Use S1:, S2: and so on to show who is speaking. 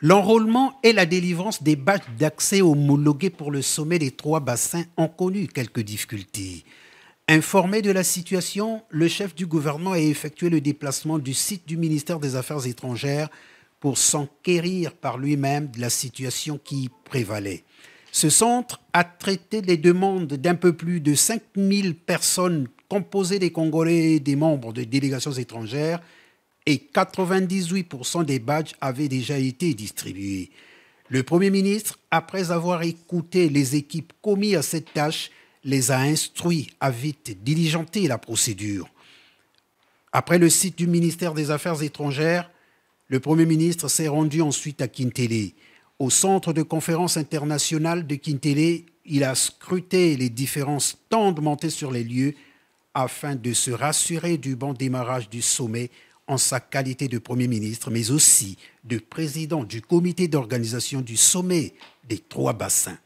S1: L'enrôlement et la
S2: délivrance des badges d'accès homologués pour le sommet des trois bassins ont connu quelques difficultés. Informé de la situation, le chef du gouvernement a effectué le déplacement du site du ministère des Affaires étrangères pour s'enquérir par lui-même de la situation qui prévalait. Ce centre a traité les demandes d'un peu plus de 5000 personnes composées des Congolais et des membres de délégations étrangères et 98% des badges avaient déjà été distribués. Le Premier ministre, après avoir écouté les équipes commises à cette tâche, les a instruits à vite diligenter la procédure. Après le site du ministère des Affaires étrangères, le Premier ministre s'est rendu ensuite à Kintele. Au centre de conférence internationale de Kintele, il a scruté les différences tant sur les lieux afin de se rassurer du bon démarrage du sommet en sa qualité de Premier ministre, mais aussi de président du comité d'organisation du
S1: sommet des trois bassins.